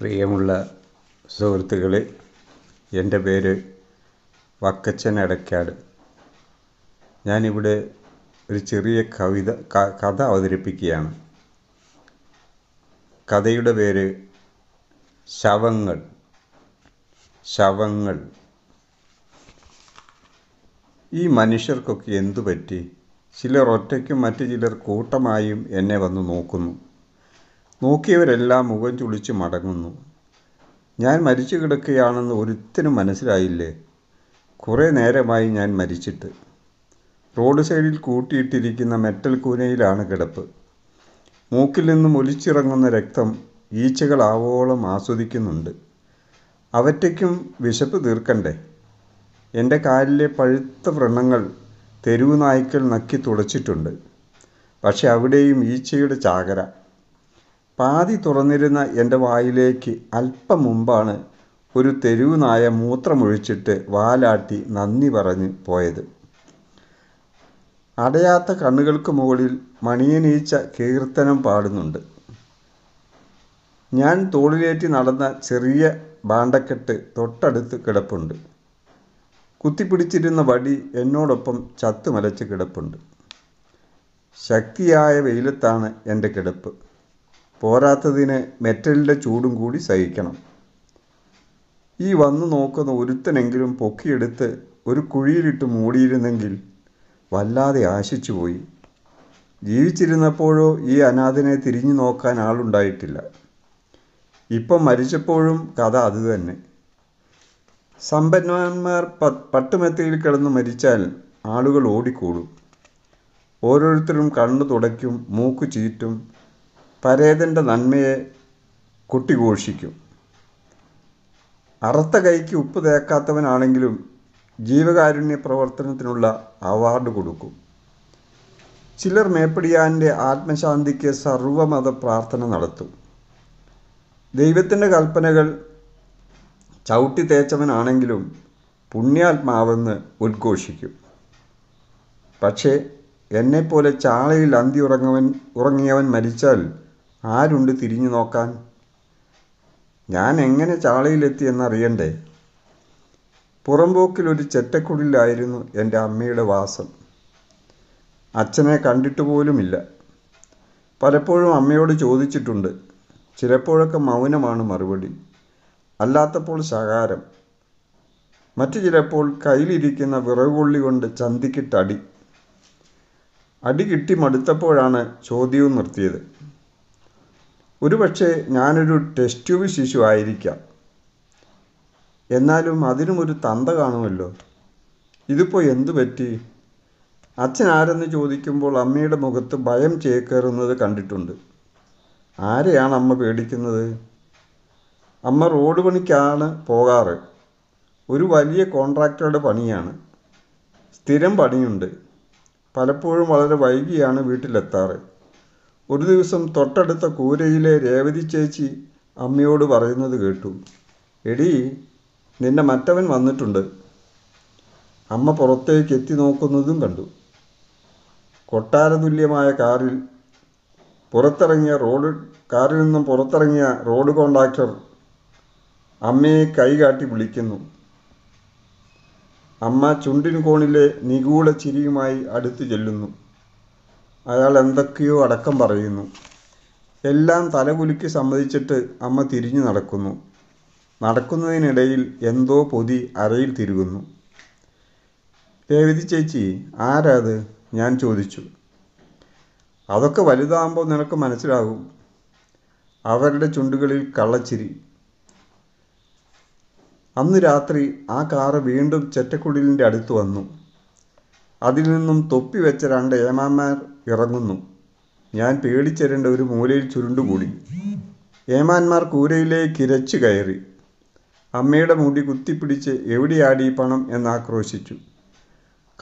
പ്രിയമുള്ള സുഹൃത്തുക്കളെ എൻ്റെ പേര് വക്കച്ചൻ എടക്കാട് ഞാനിവിടെ ഒരു ചെറിയ കവിത കഥ അവതരിപ്പിക്കുകയാണ് കഥയുടെ പേര് ശവങ്ങൾ ശവങ്ങൾ ഈ മനുഷ്യർക്കൊക്കെ എന്തു പറ്റി ചിലർ ഒറ്റയ്ക്കും മറ്റു ചിലർ കൂട്ടമായും എന്നെ വന്ന് നോക്കുന്നു നോക്കിയവരെല്ലാം മുഖം ചുളിച്ച് മടങ്ങുന്നു ഞാൻ മരിച്ചു കിടക്കുകയാണെന്ന് ഒരിത്തിനും മനസ്സിലായില്ലേ കുറേ നേരമായി ഞാൻ മരിച്ചിട്ട് റോഡ് സൈഡിൽ കൂട്ടിയിട്ടിരിക്കുന്ന മെറ്റൽ കൂനയിലാണ് കിടപ്പ് മൂക്കിൽ നിന്നും ഒലിച്ചിറങ്ങുന്ന രക്തം ഈച്ചകൾ ആവോളം ആസ്വദിക്കുന്നുണ്ട് അവറ്റയ്ക്കും വിശപ്പ് തീർക്കണ്ടേ എൻ്റെ കാലിലെ പഴുത്ത വ്രണങ്ങൾ തെരുവ് നായ്ക്കൾ നക്കി തുടച്ചിട്ടുണ്ട് പക്ഷെ അവിടെയും ഈച്ചയുടെ ചാകര പാതി തുറന്നിരുന്ന എൻ്റെ വായിലേക്ക് അല്പം മുമ്പാണ് ഒരു തെരുവു നായ മൂത്രമൊഴിച്ചിട്ട് വാലാട്ടി നന്ദി പറഞ്ഞ് പോയത് അടയാത്ത കണ്ണുകൾക്ക് മുകളിൽ മണിയനീച്ച കീർത്തനം പാടുന്നുണ്ട് ഞാൻ തോളിലേറ്റി നടന്ന ചെറിയ ബാണ്ടക്കെട്ട് തൊട്ടടുത്ത് കിടപ്പുണ്ട് കുത്തിപ്പിടിച്ചിരുന്ന വടി എന്നോടൊപ്പം ചത്തുമലച്ച് കിടപ്പുണ്ട് ശക്തിയായ വെയിലത്താണ് എൻ്റെ കിടപ്പ് പോരാത്തതിന് മെറ്റലിൻ്റെ ചൂടും കൂടി സഹിക്കണം ഈ വന്നു നോക്കുന്ന ഒരുത്തനെങ്കിലും പൊക്കിയെടുത്ത് ഒരു കുഴിയിലിട്ട് മൂടിയിരുന്നെങ്കിൽ വല്ലാതെ ആശിച്ചുപോയി ജീവിച്ചിരുന്നപ്പോഴോ ഈ അനാഥനെ തിരിഞ്ഞു നോക്കാൻ ആളുണ്ടായിട്ടില്ല ഇപ്പം മരിച്ചപ്പോഴും കഥ അതുതന്നെ സമ്പന്നന്മാർ പ പട്ടുമെത്തയിൽ കിടന്ന് മരിച്ചാൽ ആളുകൾ ഓടിക്കൂടും ഓരോരുത്തരും കണ്ണു തുടയ്ക്കും മൂക്ക് ചീറ്റും പരേതൻ്റെ നന്മയെ കുട്ടിഘോഷിക്കും അറുത്ത കൈക്ക് ഉപ്പ് തേക്കാത്തവനാണെങ്കിലും ജീവകാരുണ്യ പ്രവർത്തനത്തിനുള്ള അവാർഡ് കൊടുക്കും ചിലർ മേപ്പടിയാൻ്റെ ആത്മശാന്തിക്ക് സർവമത പ്രാർത്ഥന നടത്തും ദൈവത്തിൻ്റെ കൽപ്പനകൾ ചവിട്ടി തേച്ചവനാണെങ്കിലും പുണ്യാത്മാവെന്ന് ഉദ്ഘോഷിക്കും പക്ഷേ എന്നെപ്പോലെ ചാളയിൽ അന്തി ഉറങ്ങവൻ ഉറങ്ങിയവൻ മരിച്ചാൽ ആരുണ്ട് തിരിഞ്ഞു നോക്കാൻ ഞാൻ എങ്ങനെ ചാളയിലെത്തി എന്നറിയണ്ടേ പുറമ്പോക്കിലൊരു ചെറ്റക്കുടിലായിരുന്നു എൻ്റെ അമ്മയുടെ വാസം അച്ഛനെ കണ്ടിട്ട് പോലുമില്ല പലപ്പോഴും അമ്മയോട് ചോദിച്ചിട്ടുണ്ട് ചിലപ്പോഴൊക്കെ മൗനമാണ് മറുപടി അല്ലാത്തപ്പോൾ ശകാരം മറ്റു ചിലപ്പോൾ കയ്യിലിരിക്കുന്ന വിറകുള്ളി കൊണ്ട് ചന്തിക്കിട്ടടി അടി കിട്ടി മടുത്തപ്പോഴാണ് ചോദ്യവും നിർത്തിയത് ഒരുപക്ഷെ ഞാനൊരു ടെസ്റ്റ് ട്യൂബ് ശിശു ആയിരിക്കാം എന്നാലും അതിനും ഒരു തന്ത കാണുമല്ലോ ഇതിപ്പോൾ എന്തു പറ്റി അച്ഛൻ ആരെന്ന് ചോദിക്കുമ്പോൾ അമ്മയുടെ മുഖത്ത് ഭയം ചേക്കേറുന്നത് കണ്ടിട്ടുണ്ട് ആരെയാണ് അമ്മ പേടിക്കുന്നത് അമ്മ റോഡ് പണിക്കാണ് പോകാറ് ഒരു വലിയ കോൺട്രാക്ടറുടെ പണിയാണ് സ്ഥിരം പണിയുണ്ട് പലപ്പോഴും വളരെ വൈകിയാണ് വീട്ടിലെത്താറ് ഒരു ദിവസം തൊട്ടടുത്ത കൂരയിലെ രേവതി ചേച്ചി അമ്മയോട് പറയുന്നത് കേട്ടു എടി നിന്നെ മറ്റവൻ വന്നിട്ടുണ്ട് അമ്മ പുറത്തേക്ക് എത്തി നോക്കുന്നതും കണ്ടു കൊട്ടാരതുല്യമായ കാറിൽ പുറത്തിറങ്ങിയ റോഡ് കാറിൽ നിന്നും പുറത്തിറങ്ങിയ റോഡ് കോണ്ടാക്ടർ അമ്മയെ കൈകാട്ടി വിളിക്കുന്നു അമ്മ ചുണ്ടിൻ കോണിലെ നിഗൂഢ ചിരിയുമായി അടുത്തു ചെല്ലുന്നു അയാൾ എന്തൊക്കെയോ അടക്കം പറയുന്നു എല്ലാം തലകുലുക്കി സമ്മതിച്ചിട്ട് അമ്മ തിരിഞ്ഞു നടക്കുന്നു നടക്കുന്നതിനിടയിൽ എന്തോ പൊതി അരയിൽ തിരുകുന്നു രേവതി ചേച്ചി ആരാത് ഞാൻ ചോദിച്ചു അതൊക്കെ വലുതാകുമ്പോൾ നിനക്ക് മനസ്സിലാകും അവരുടെ ചുണ്ടുകളിൽ കള്ളച്ചിരി അന്ന് രാത്രി ആ കാറ് വീണ്ടും ചെറ്റക്കുടിലിൻ്റെ അടുത്ത് വന്നു അതിൽ നിന്നും തൊപ്പി വെച്ച രണ്ട് ഏമാമാർ ഇറങ്ങുന്നു ഞാൻ പേടിച്ചിരണ്ട ഒരു മൂലയിൽ ചുരുണ്ടുകൂടി ഏമാന്മാർ കൂരയിലേക്ക് ഇരച്ചു കയറി അമ്മയുടെ മുടി കുത്തിപ്പിടിച്ച് എവിടെയാടി പണം എന്നാക്രോശിച്ചു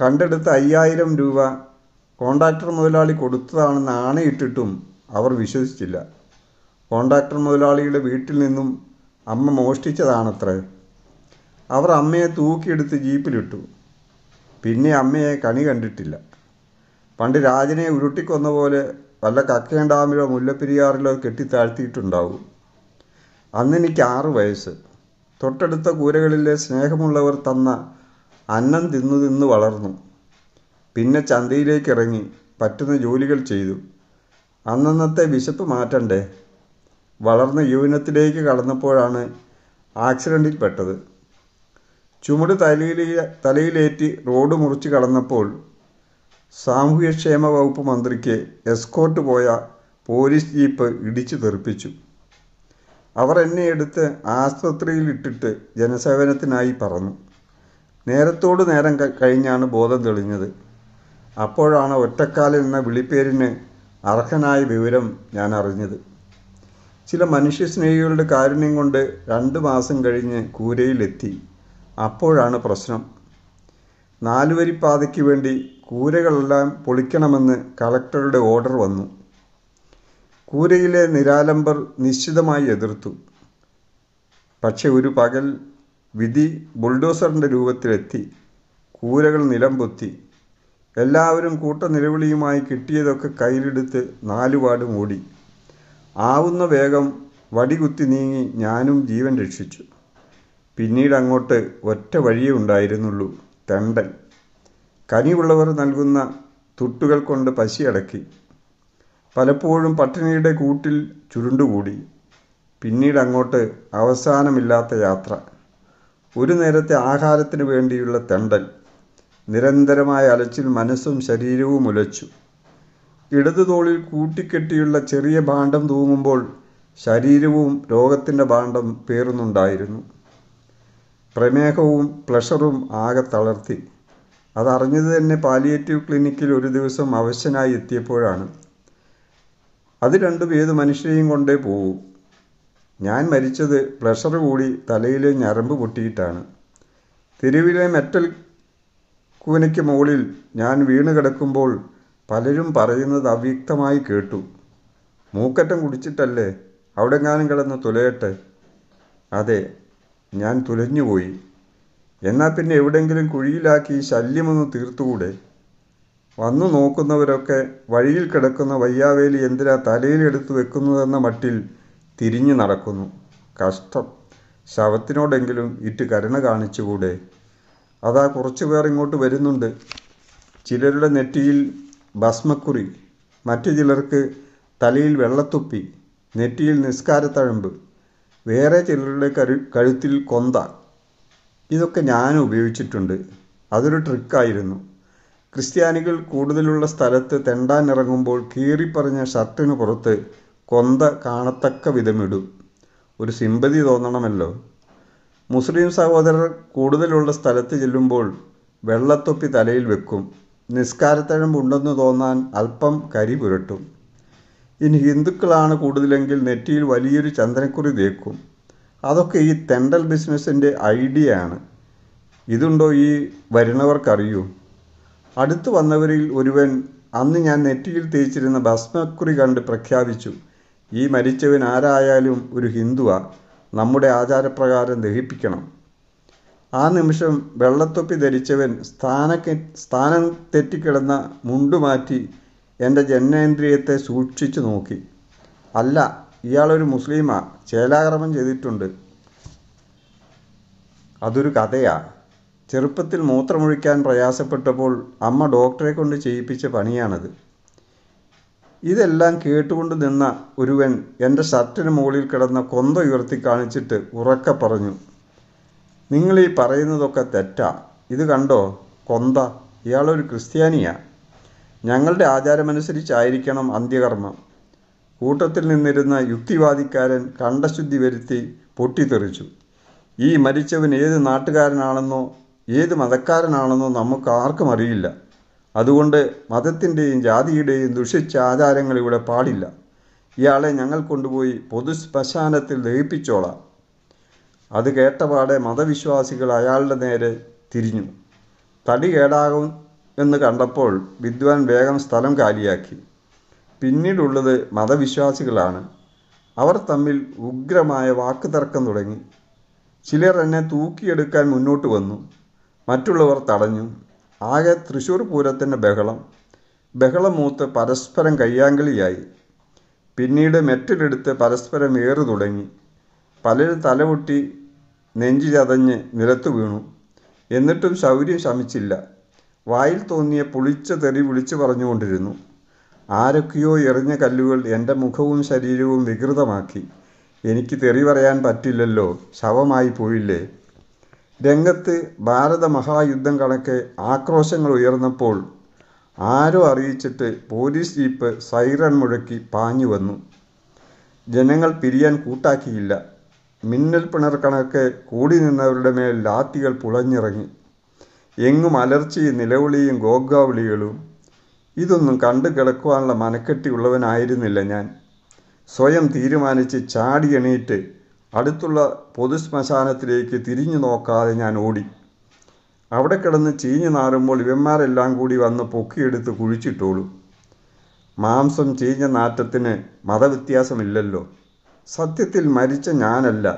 കണ്ടെടുത്ത അയ്യായിരം രൂപ കോണ്ടാക്ടർ മുതലാളി കൊടുത്തതാണെന്ന് ആണയിട്ടിട്ടും അവർ വിശ്വസിച്ചില്ല കോണ്ടാക്ടർ മുതലാളിയുടെ വീട്ടിൽ നിന്നും അമ്മ മോഷ്ടിച്ചതാണത്രേ അവർ അമ്മയെ തൂക്കിയെടുത്ത് ജീപ്പിലിട്ടു പിന്നെ അമ്മയെ കണി കണ്ടിട്ടില്ല പണ്ട് രാജനെ ഉരുട്ടിക്കൊന്ന പോലെ വല്ല കക്കയം കെട്ടി മുല്ലപ്പെരിയാറിലോ കെട്ടിത്താഴ്ത്തിയിട്ടുണ്ടാവും അന്നെനിക്ക് ആറു വയസ്സ് തൊട്ടടുത്ത കൂരകളിലെ സ്നേഹമുള്ളവർ തന്ന അന്നം തിന്നു തിന്ന് വളർന്നു പിന്നെ ചന്തയിലേക്ക് ഇറങ്ങി പറ്റുന്ന ജോലികൾ ചെയ്തു അന്നന്നത്തെ വിശപ്പ് മാറ്റണ്ടേ വളർന്ന യൗവനത്തിലേക്ക് കടന്നപ്പോഴാണ് ആക്സിഡൻറ്റിൽ പെട്ടത് ചുമട് തലയിലേ തലയിലേറ്റി റോഡ് മുറിച്ച് കടന്നപ്പോൾ സാമൂഹ്യക്ഷേമ വകുപ്പ് മന്ത്രിക്ക് എസ്കോർട്ട് പോയ പോലീസ് ജീപ്പ് ഇടിച്ചു തെറിപ്പിച്ചു. അവർ എന്നെ എടുത്ത് ആസ്പത്രിയിലിട്ടിട്ട് ജനസേവനത്തിനായി പറഞ്ഞു. നേരത്തോട് നേരം കഴിഞ്ഞാണ് ബോധം തെളിഞ്ഞത്. അപ്പോഴാണ് ഒറ്റക്കാലൻ എന്ന വിളിപ്പേരിന് അർഹനായ വിവരം ഞാൻ അറിഞ്ഞത് ചില മനുഷ്യസ്നേഹികളുടെ കാരുണ്യം കൊണ്ട് രണ്ട് മാസം കഴിഞ്ഞ് കൂരയിലെത്തി എത്തി. അപ്പോഴാണ് പ്രശ്നം. നാലുവരിപ്പാതയ്ക്ക് വേണ്ടി കൂരകളെല്ലാം പൊളിക്കണമെന്ന് കളക്ടറുടെ ഓർഡർ വന്നു കൂരയിലെ നിരാലംബർ നിശ്ചിതമായി എതിർത്തു പക്ഷെ ഒരു പകൽ വിധി ബുൾഡോസറിൻ്റെ രൂപത്തിലെത്തി കൂരകൾ നിലംപൊത്തി എല്ലാവരും കൂട്ട നിലവിളിയുമായി കിട്ടിയതൊക്കെ കയ്യിലെടുത്ത് നാലുപാട് മൂടി ആവുന്ന വേഗം വടികുത്തി നീങ്ങി ഞാനും ജീവൻ രക്ഷിച്ചു പിന്നീട് അങ്ങോട്ട് ഒറ്റ വഴിയേ ഉണ്ടായിരുന്നുള്ളൂ തെണ്ടൽ കനിയുള്ളവർ നൽകുന്ന തുട്ടുകൾ കൊണ്ട് പശി അടക്കി പലപ്പോഴും പട്ടിണിയുടെ കൂട്ടിൽ ചുരുണ്ടുകൂടി പിന്നീട് അങ്ങോട്ട് അവസാനമില്ലാത്ത യാത്ര ഒരു നേരത്തെ ആഹാരത്തിന് വേണ്ടിയുള്ള തെണ്ടൽ നിരന്തരമായ അലച്ചിൽ മനസ്സും ശരീരവും ഉലച്ചു ഇടതു തോളിൽ കൂട്ടിക്കെട്ടിയുള്ള ചെറിയ ഭാണ്ഡം തൂങ്ങുമ്പോൾ ശരീരവും രോഗത്തിൻ്റെ ഭാണ്ഡം പേറുന്നുണ്ടായിരുന്നു പ്രമേഹവും പ്ലഷറും ആകെ തളർത്തി അതറിഞ്ഞത് തന്നെ പാലിയേറ്റീവ് ക്ലിനിക്കിൽ ഒരു ദിവസം അവശനായി എത്തിയപ്പോഴാണ് അത് രണ്ടും ഏത് മനുഷ്യരെയും കൊണ്ടേ പോവും ഞാൻ മരിച്ചത് പ്ലഷർ കൂടി തലയിലെ ഞരമ്പ് പൊട്ടിയിട്ടാണ് തെരുവിലെ മെറ്റൽ കൂനയ്ക്ക് മുകളിൽ ഞാൻ വീണ് കിടക്കുമ്പോൾ പലരും പറയുന്നത് അവ്യക്തമായി കേട്ടു മൂക്കറ്റം കുടിച്ചിട്ടല്ലേ അവിടെങ്ങാനും കിടന്ന് തുലയട്ടെ അതെ ഞാൻ തുലഞ്ഞുപോയി എന്നാൽ പിന്നെ എവിടെയെങ്കിലും കുഴിയിലാക്കി ശല്യമൊന്ന് തീർത്തുകൂടെ വന്നു നോക്കുന്നവരൊക്കെ വഴിയിൽ കിടക്കുന്ന വയ്യാവേലി എന്തിനാ തലയിലെടുത്ത് വെക്കുന്നതെന്ന മട്ടിൽ തിരിഞ്ഞു നടക്കുന്നു കഷ്ടം ശവത്തിനോടെങ്കിലും ഇറ്റ് കരുണ കാണിച്ചുകൂടെ അതാ കുറച്ചു പേർ ഇങ്ങോട്ട് വരുന്നുണ്ട് ചിലരുടെ നെറ്റിയിൽ ഭസ്മക്കുറി മറ്റു ചിലർക്ക് തലയിൽ വെള്ളത്തുപ്പി നെറ്റിയിൽ നിസ്കാരത്തഴമ്പ് വേറെ ചിലരുടെ കഴുത്തിൽ കൊന്ത ഇതൊക്കെ ഞാൻ ഉപയോഗിച്ചിട്ടുണ്ട് അതൊരു ട്രിക്കായിരുന്നു ക്രിസ്ത്യാനികൾ കൂടുതലുള്ള സ്ഥലത്ത് ഇറങ്ങുമ്പോൾ കീറിപ്പറഞ്ഞ ഷർട്ടിന് പുറത്ത് കൊന്ത കാണത്തക്ക വിധമിടും ഒരു സിമ്പതി തോന്നണമല്ലോ മുസ്ലിം സഹോദരർ കൂടുതലുള്ള സ്ഥലത്ത് ചെല്ലുമ്പോൾ വെള്ളത്തൊപ്പി തലയിൽ വെക്കും നിസ്കാരത്തഴമ്പുണ്ടെന്ന് തോന്നാൻ അല്പം കരി പുരട്ടും ഇനി ഹിന്ദുക്കളാണ് കൂടുതലെങ്കിൽ നെറ്റിയിൽ വലിയൊരു ചന്ദനക്കുറി തേക്കും അതൊക്കെ ഈ തെണ്ടൽ ബിസിനസ്സിൻ്റെ ഐഡിയ ആണ് ഇതുണ്ടോ ഈ വരുന്നവർക്കറിയൂ അടുത്തു വന്നവരിൽ ഒരുവൻ അന്ന് ഞാൻ നെറ്റിയിൽ തേച്ചിരുന്ന ഭസ്മക്കുറി കണ്ട് പ്രഖ്യാപിച്ചു ഈ മരിച്ചവൻ ആരായാലും ഒരു ഹിന്ദുവാ നമ്മുടെ ആചാരപ്രകാരം ദഹിപ്പിക്കണം ആ നിമിഷം വെള്ളത്തൊപ്പി ധരിച്ചവൻ സ്ഥാനക്കെ സ്ഥാനം തെറ്റിക്കിടന്ന മുണ്ടുമാറ്റി എൻ്റെ ജനനേന്ദ്രിയത്തെ സൂക്ഷിച്ചു നോക്കി അല്ല ഇയാളൊരു മുസ്ലിമാ ചേലാകർമ്മം ചെയ്തിട്ടുണ്ട് അതൊരു കഥയാ ചെറുപ്പത്തിൽ മൂത്രമൊഴിക്കാൻ പ്രയാസപ്പെട്ടപ്പോൾ അമ്മ ഡോക്ടറെ കൊണ്ട് ചെയ്യിപ്പിച്ച പണിയാണത് ഇതെല്ലാം കേട്ടുകൊണ്ട് നിന്ന ഒരുവൻ എൻ്റെ ഷർട്ടിന് മുകളിൽ കിടന്ന കൊന്ത ഉയർത്തി കാണിച്ചിട്ട് ഉറക്ക പറഞ്ഞു നിങ്ങൾ ഈ പറയുന്നതൊക്കെ തെറ്റാ ഇത് കണ്ടോ കൊന്ത ഇയാളൊരു ക്രിസ്ത്യാനിയാ ഞങ്ങളുടെ ആചാരമനുസരിച്ചായിരിക്കണം അന്ത്യകർമ്മം കൂട്ടത്തിൽ നിന്നിരുന്ന യുക്തിവാദിക്കാരൻ കണ്ടശുദ്ധി വരുത്തി പൊട്ടിത്തെറിച്ചു ഈ മരിച്ചവൻ ഏത് നാട്ടുകാരനാണെന്നോ ഏത് മതക്കാരനാണെന്നോ നമുക്ക് ആർക്കും അറിയില്ല അതുകൊണ്ട് മതത്തിൻ്റെയും ജാതിയുടെയും ദുഷിച്ച ആചാരങ്ങൾ ഇവിടെ പാടില്ല ഇയാളെ ഞങ്ങൾ കൊണ്ടുപോയി പൊതു ശ്മശാനത്തിൽ ദഹിപ്പിച്ചോളാം അത് കേട്ടപാടെ മതവിശ്വാസികൾ അയാളുടെ നേരെ തിരിഞ്ഞു തടി കേടാകും എന്ന് കണ്ടപ്പോൾ വിദ്വാൻ വേഗം സ്ഥലം കാലിയാക്കി പിന്നീടുള്ളത് മതവിശ്വാസികളാണ് അവർ തമ്മിൽ ഉഗ്രമായ വാക്കുതർക്കം തുടങ്ങി ചിലർ എന്നെ തൂക്കിയെടുക്കാൻ മുന്നോട്ട് വന്നു മറ്റുള്ളവർ തടഞ്ഞു ആകെ തൃശ്ശൂർ പൂരത്തിൻ്റെ ബഹളം ബഹളം മൂത്ത് പരസ്പരം കയ്യാങ്കളിയായി പിന്നീട് മെറ്റിലെടുത്ത് പരസ്പരം ഏറു തുടങ്ങി പലരും തലപൊട്ടി നെഞ്ചു ചതഞ്ഞ് നിലത്തു വീണു എന്നിട്ടും ശൗര്യം ശമിച്ചില്ല വായിൽ തോന്നിയ പുളിച്ച തെറി വിളിച്ചു പറഞ്ഞുകൊണ്ടിരുന്നു ആരൊക്കെയോ എറിഞ്ഞ കല്ലുകൾ എൻ്റെ മുഖവും ശരീരവും വികൃതമാക്കി എനിക്ക് തെറി പറയാൻ പറ്റില്ലല്ലോ ശവമായി പോയില്ലേ രംഗത്ത് ഭാരത മഹായുദ്ധം കണക്കെ ആക്രോശങ്ങൾ ഉയർന്നപ്പോൾ ആരോ അറിയിച്ചിട്ട് പോലീസ് ജീപ്പ് സൈറൺ മുഴക്കി പാഞ്ഞു വന്നു ജനങ്ങൾ പിരിയാൻ കൂട്ടാക്കിയില്ല മിന്നൽ പിണർ കണക്ക് കൂടി നിന്നവരുടെ മേൽ ലാത്തികൾ പുളഞ്ഞിറങ്ങി എങ്ങും അലർച്ചയും നിലവിളിയും ഗോഗാവിളികളും ഇതൊന്നും കണ്ടു കിടക്കുവാനുള്ള മനക്കെട്ടിയുള്ളവനായിരുന്നില്ല ഞാൻ സ്വയം തീരുമാനിച്ച് ചാടി എണീറ്റ് അടുത്തുള്ള പൊതുശ്മശാനത്തിലേക്ക് തിരിഞ്ഞു നോക്കാതെ ഞാൻ ഓടി അവിടെ കിടന്ന് ചീഞ്ഞു നാറുമ്പോൾ ഇവന്മാരെല്ലാം കൂടി വന്ന് പൊക്കിയെടുത്ത് കുഴിച്ചിട്ടോളൂ മാംസം ചീഞ്ഞ നാറ്റത്തിന് മതവ്യത്യാസമില്ലല്ലോ സത്യത്തിൽ മരിച്ച ഞാനല്ല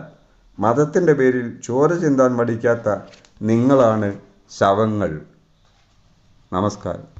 മതത്തിൻ്റെ പേരിൽ ചോര ചിന്താൻ മടിക്കാത്ത നിങ്ങളാണ് ശവങ്ങൾ നമസ്കാരം